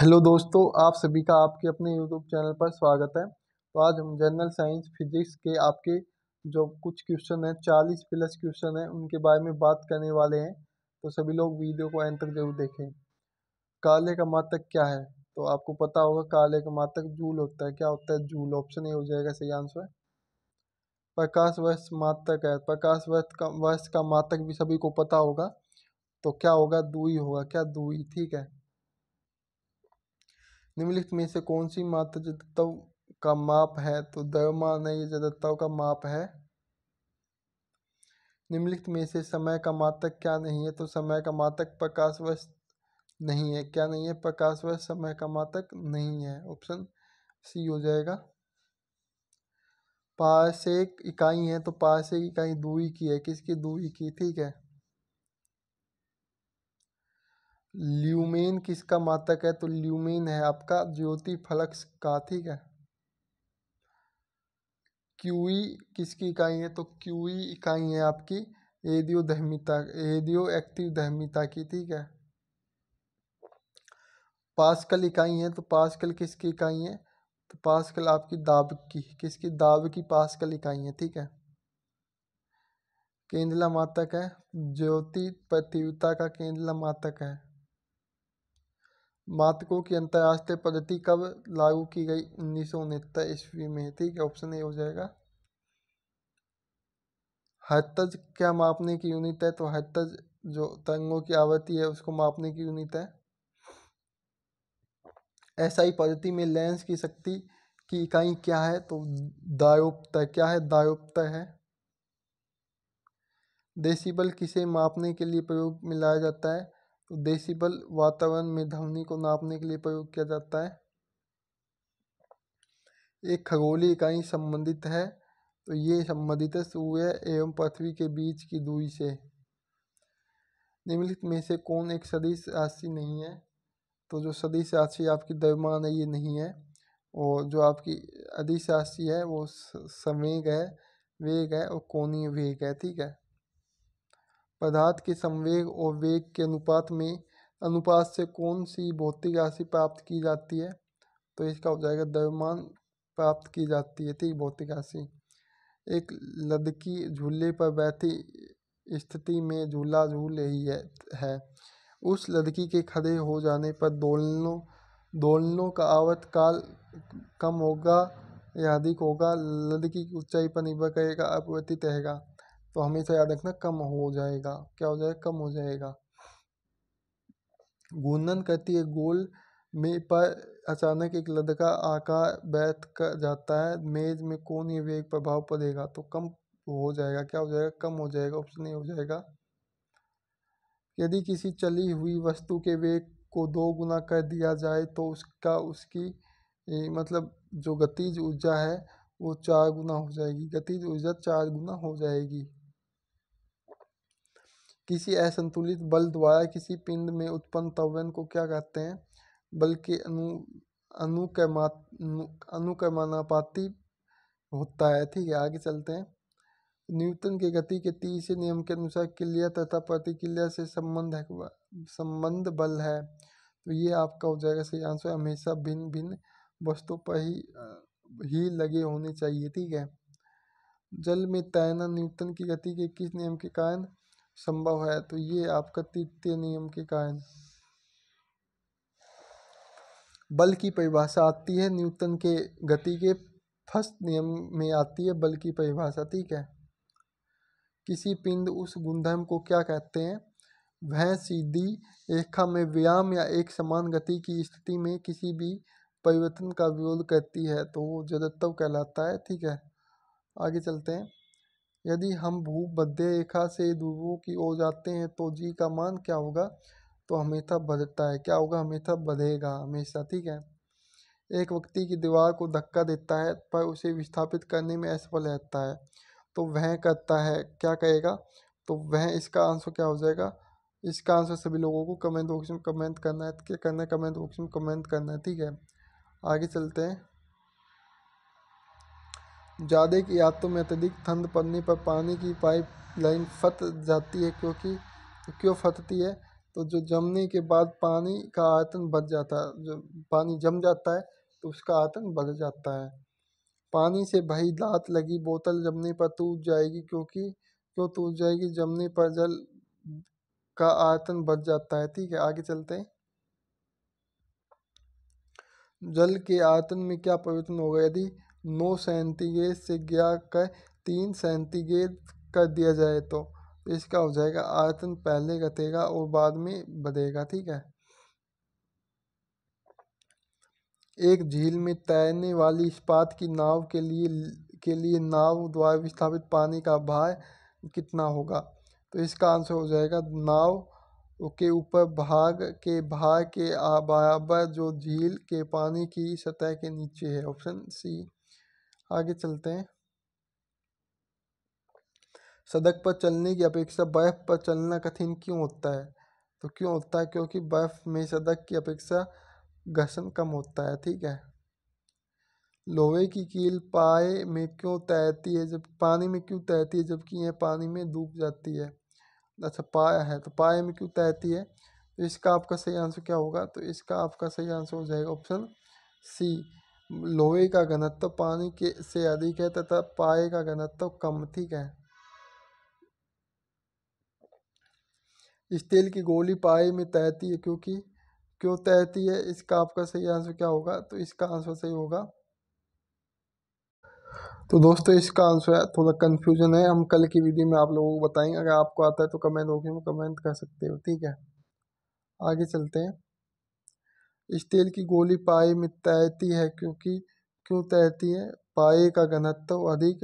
hello दोस्तों आप सभी का आपके अपने यूट्यूब चैनल पर स्वागत है तो आज हम जनरल साइंस फिजिक्स के आपके जो कुछ क्वेश्चन हैं चालीस प्लस क्वेश्चन हैं उनके बारे में बात करने वाले हैं तो सभी लोग वीडियो को एंड तक जरूर देखें काले का मातक क्या है तो आपको पता होगा काले का मातक जूल होता है क्या होता है जूल ऑप्शन ए हो जाएगा सही आंसर प्रकाश वर्ष मातक है प्रकाश वर्ष का वर्ष का मातक भी सभी को पता होगा तो क्या होगा दुई होगा क्या दुई ठीक है निम्नलिखित में से कौन सी मात्र जडत्व का माप है तो द्रव्यमान है ये जडत्व का माप है निम्नलिखित में से समय का मात्रक क्या नहीं है तो समय का मात्रक प्रकाश वर्ष नहीं है क्या नहीं है प्रकाश वर्ष समय का मात्रक नहीं है ऑप्शन सी हो जाएगा पारसेक इकाई है तो पारसेक इकाई दूरी की है किसकी दूरी की ठीक है ल्यूमेन किसका मातक है तो ल्यूमेन है आपका ज्योति फलक्स का ठीक है क्यूई किसकी इकाई है तो क्यूई इकाई है आपकी एडियो दहमिता एडियो एक्टिव दहमिता की ठीक है पास्कल इकाई है तो पास्कल किसकी इकाई है तो पास्कल आपकी दाब की किसकी दाब की पास्कल इकाई है ठीक है केंदला मातक है ज्योति प्रतियोगिता का केंदला मातक है मातकों की अंतरराष्ट्रीय पद्धति कब लागू की गई उन्नीस सौ उनहत्तर ईस्वी में ठीक है ऑप्शन ए हो जाएगा हर्तज क्या मापने की यूनिट है तो हर्तज जो तरंगों की आवृत्ति है उसको मापने की यूनिट है ऐसा ही पद्धति में लेंस की शक्ति की इकाई क्या है तो दायोपत क्या है दायोपत है डेसिबल किसे मापने के लिए प्रयोग में लाया जाता है तो डेसिबल वातावरण में ध्वनि को नापने के लिए प्रयोग किया जाता है एक खगोलीय इकाई संबंधित है तो ये संबंधित है सूर्य एवं पृथ्वी के बीच की दूरी से निम्नलिखित में से कौन एक सदिश राशि नहीं है तो जो सदिश राशि आपकी दर्मान है ये नहीं है और जो आपकी अधिश राशि है वो संवेग है वेग है और कोणीय वेग है ठीक है पदार्थ के संवेग और वेग के अनुपात में अनुपात से कौन सी भौतिक राशि प्राप्त की जाती है तो इसका हो जाएगा दरमान प्राप्त की जाती है ठीक भौतिक राशि एक लदकी झूले पर बैठी स्थिति में झूला झूल रही है, है उस लड़की के खड़े हो जाने पर दोलनों दोलनों का आवत काल कम होगा या अधिक होगा लड़की की ऊंचाई पर निर्भर करेगा अपवर्तित रहेगा तो हमेशा याद रखना कम हो जाएगा क्या हो जाएगा कम हो जाएगा घूर्णन करती है गोल में पर अचानक एक लदका आकार बैठ कर जाता है मेज में कौन ये वेग प्रभाव पड़ेगा तो कम हो जाएगा क्या हो जाएगा कम हो जाएगा ऑप्शन ए हो जाएगा यदि किसी चली हुई वस्तु के वेग को दो गुना कर दिया जाए तो उसका उसकी ए, मतलब जो गतिज ऊर्जा है वो चार गुना हो जाएगी गतिज ऊर्जा चार गुना हो जाएगी किसी असंतुलित बल द्वारा किसी पिंड में उत्पन्न त्वरण को क्या कहते हैं बल के अनु अनुकमा अनुकमानापाती होता है ठीक है आगे चलते हैं न्यूटन के गति के तीसरे नियम के अनुसार क्रिया तथा प्रतिक्रिया से संबंध है संबंध बल है तो ये आपका हो जाएगा सही आंसर हमेशा भिन्न भिन्न वस्तुओं पर ही ही लगे होने चाहिए ठीक है जल में तैरना न्यूटन की गति के किस नियम के कारण संभव है तो ये आपका तृतीय नियम के कारण बल की परिभाषा आती है न्यूटन के गति के फर्स्ट नियम में आती है बल की परिभाषा ठीक है किसी पिंड उस गुणधर्म को क्या कहते हैं वह सीधी रेखा में व्यायाम या एक समान गति की स्थिति में किसी भी परिवर्तन का विरोध करती है तो वो जदत्व कहलाता है ठीक है आगे चलते हैं यदि हम बद्य रेखा से ध्रुवों की ओर जाते हैं तो जी का मान क्या होगा तो हमेशा बढ़ता है क्या होगा हमेशा बढ़ेगा हमेशा ठीक है एक व्यक्ति की दीवार को धक्का देता है पर उसे विस्थापित करने में असफल रहता है तो वह करता है क्या कहेगा तो वह इसका आंसर क्या हो जाएगा इसका आंसर सभी लोगों को कमेंट बॉक्स में कमेंट करना है क्या करना है कमेंट बॉक्स में कमेंट करना है ठीक है आगे चलते हैं ज्यादा की रातों में अत्यधिक ठंड पड़ने पर पानी की पाइप लाइन फट जाती है क्योंकि क्यों फटती है तो जो जमने के बाद पानी का आयतन बढ़ जाता है जो पानी जम जाता है तो उसका आयतन बढ़ जाता है पानी से भरी दांत लगी बोतल जमने पर टूट जाएगी क्योंकि क्यों टूट जाएगी जमने पर जल का आयतन बढ़ जाता है ठीक है आगे चलते हैं जल के आयतन में क्या परिवर्तन होगा यदि नौ सेंटीग्रेड से ग्यारह का तीन सेंटीग्रेड कर दिया जाए तो इसका हो जाएगा आयतन पहले घटेगा और बाद में बढ़ेगा ठीक है एक झील में तैरने वाली इस्पात की नाव के लिए के लिए नाव द्वारा विस्थापित पानी का भार कितना होगा तो इसका आंसर हो जाएगा नाव के ऊपर भाग के भार के बराबर जो झील के पानी की सतह के नीचे है ऑप्शन सी आगे चलते हैं सड़क पर चलने की अपेक्षा बर्फ पर चलना कठिन क्यों होता है तो क्यों होता है क्योंकि बर्फ में सड़क की अपेक्षा घर्षण कम होता है ठीक है लोहे की कील पाए में क्यों तैरती है जब पानी में क्यों तैरती है जबकि यह पानी में डूब जाती है अच्छा पाया है तो पाए में क्यों तैरती है तो इसका आपका सही आंसर क्या होगा तो इसका आपका सही आंसर हो जाएगा ऑप्शन सी लोहे का घनत्व पानी के से अधिक है तथा पाए का घनत्व कम ठीक है स्टील की गोली पाए में तैरती है क्योंकि क्यों तैरती है इसका आपका सही आंसर क्या होगा तो इसका आंसर सही होगा तो दोस्तों इसका आंसर है थोड़ा कन्फ्यूजन है हम कल की वीडियो में आप लोगों को बताएंगे अगर आपको आता है तो कमेंट बॉक्स में कमेंट कर सकते हो ठीक है आगे चलते हैं स्टील की गोली पाए में तैरती है क्योंकि क्यों तैरती है पाए का घनत्व अधिक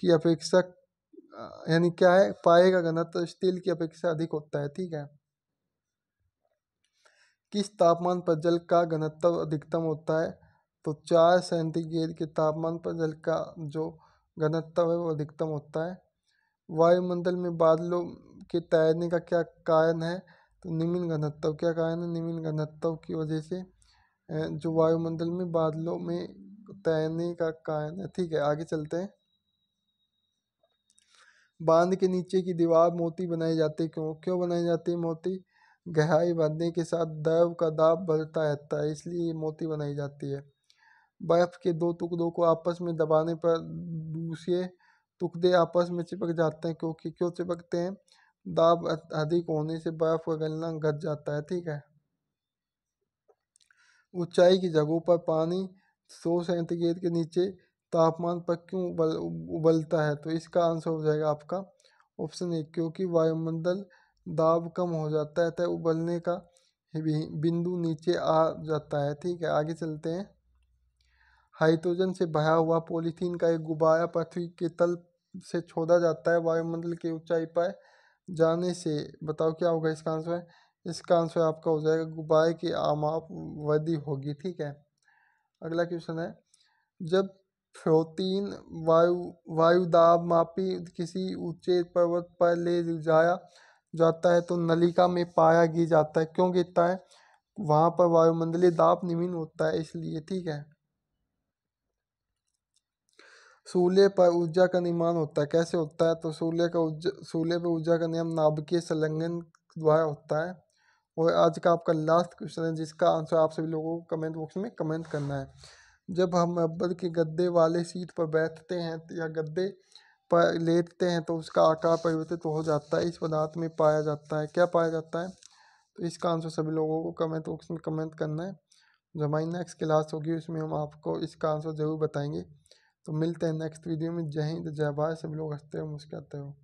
की अपेक्षा यानी क्या है पाए का घनत्व स्टील की अपेक्षा अधिक होता है ठीक है किस तापमान पर जल का घनत्व अधिकतम होता है तो चार सेंटीग्रेड के तापमान पर जल का जो घनत्व है वो अधिकतम होता है वायुमंडल में बादलों के तैरने का क्या कारण है तो निम्न घनत्व क्या कहा है ना निम्न घनत्व की वजह से जो वायुमंडल में बादलों में तैरने का कारण है ठीक है आगे चलते हैं बांध के नीचे की दीवार मोती बनाई जाती क्यों क्यों बनाई जाती है मोती गहराई बढ़ने के साथ दैव का दाब बढ़ता रहता है इसलिए मोती बनाई जाती है बर्फ के दो टुकड़ों को आपस में दबाने पर दूसरे टुकड़े आपस में चिपक जाते हैं क्योंकि क्यों चिपकते हैं दाब अधिक होने से बर्फ का गलना घट जाता है ठीक है ऊंचाई की जगहों पर पानी सौ सेंटीग्रेड के नीचे तापमान पर क्यों उबल उबलता है तो इसका आंसर हो जाएगा आपका ऑप्शन ए क्योंकि वायुमंडल दाब कम हो जाता है तो उबलने का बिंदु नीचे आ जाता है ठीक है आगे चलते हैं हाइड्रोजन से भरा हुआ पॉलीथीन का एक गुब्बारा पृथ्वी के तल से छोड़ा जाता है वायुमंडल की ऊंचाई पर जाने से बताओ क्या होगा इसका आंसर है इसका आंसर आपका हो जाएगा गुबाए की आमाप वृद्धि होगी ठीक है अगला क्वेश्चन है जब फ्रोतीन वायु वायुदाब मापी किसी ऊंचे पर्वत पर ले जाया जाता है तो नलिका में पाया गिर जाता है क्यों गिरता है वहाँ पर वायुमंडलीय दाब निम्न होता है इसलिए ठीक है सूल्य पर ऊर्जा का निर्माण होता है कैसे होता है तो सूर्य का ऊर्जा सूल्य पर ऊर्जा का नियम नाभिकीय संलग्न द्वारा होता है और आज का आपका लास्ट क्वेश्चन है जिसका आंसर आप सभी लोगों को कमेंट बॉक्स में कमेंट करना है जब हम रबर के गद्दे वाले सीट पर बैठते हैं या गद्दे पर लेटते हैं तो उसका आकार परिवर्तित हो जाता है इस पदार्थ में पाया जाता है क्या पाया जाता है तो इसका आंसर सभी लोगों को कमेंट बॉक्स में कमेंट करना है जो हमारी नेक्स्ट क्लास होगी उसमें हम आपको इसका आंसर ज़रूर बताएंगे तो मिलते हैं नेक्स्ट वीडियो में जय हिंद जय भारत सभी लोग हंसते हो मुस्कुराते हो